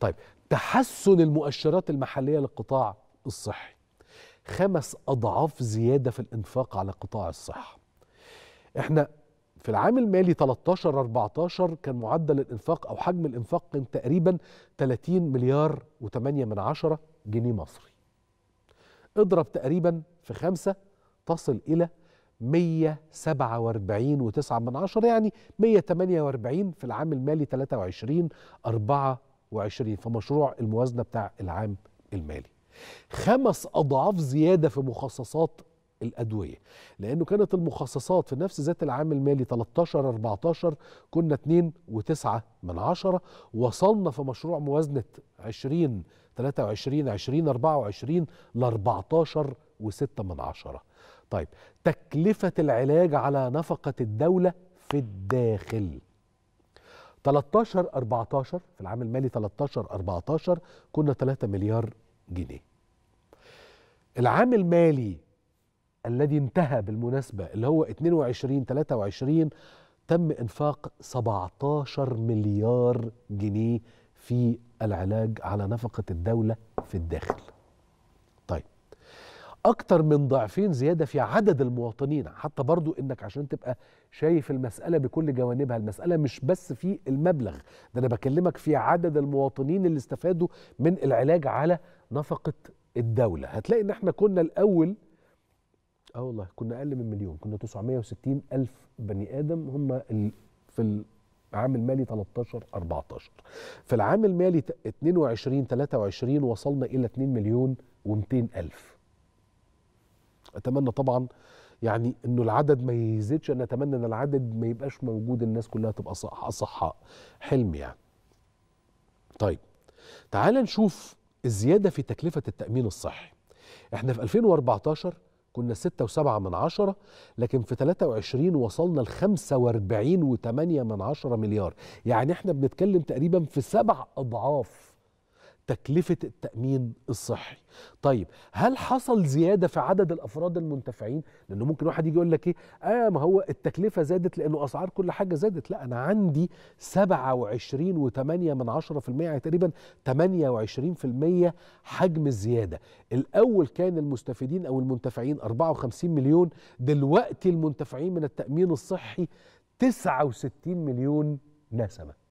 طيب تحسن المؤشرات المحلية للقطاع الصحي خمس أضعاف زيادة في الإنفاق على قطاع الصحة احنا في العام المالي 13 14 كان معدل الانفاق او حجم الانفاق كان تقريبا 30 مليار و8 من عشرة جنيه مصري اضرب تقريبا في خمسة تصل الى 147.9 من عشرة يعني 148 في العام المالي 23 24 فمشروع الموازنة بتاع العام المالي خمس أضعاف زيادة في مخصصات الأدوية لأنه كانت المخصصات في نفس ذات العام المالي 13 14 كنا 2.9 من عشرة وصلنا في مشروع موازنة 20 23 20 24 ل 14 و6 من عشرة طيب تكلفة العلاج على نفقة الدولة في الداخل 13 14 في العام المالي 13 14 كنا 3 مليار جنيه العام المالي الذي انتهى بالمناسبة اللي هو 22 23 تم إنفاق 17 مليار جنيه في العلاج على نفقة الدولة في الداخل اكتر من ضعفين زياده في عدد المواطنين حتى برضو انك عشان تبقى شايف المساله بكل جوانبها المساله مش بس في المبلغ ده انا بكلمك في عدد المواطنين اللي استفادوا من العلاج على نفقه الدوله هتلاقي ان احنا كنا الاول اه والله كنا اقل من مليون كنا 960 الف بني ادم هم في العام المالي 13 14 في العام المالي 22 23 وصلنا الى 2 مليون و200 الف اتمنى طبعا يعني انه العدد ما يزيدش انا اتمنى ان العدد ما يبقاش موجود الناس كلها تبقى صح اصحاء حلم يعني طيب تعال نشوف الزياده في تكلفه التامين الصحي احنا في 2014 كنا 6 و7 من عشرة لكن في 23 وصلنا ل 45 و8 من عشرة مليار يعني احنا بنتكلم تقريبا في سبع اضعاف تكلفة التأمين الصحي طيب هل حصل زيادة في عدد الأفراد المنتفعين لأنه ممكن واحد يجي يقول لك إيه آه ما هو التكلفة زادت لأنه أسعار كل حاجة زادت لا أنا عندي 27 و8 من 10% يعني تقريبا 28% حجم الزيادة الأول كان المستفيدين أو المنتفعين 54 مليون دلوقتي المنتفعين من التأمين الصحي 69 مليون نسمة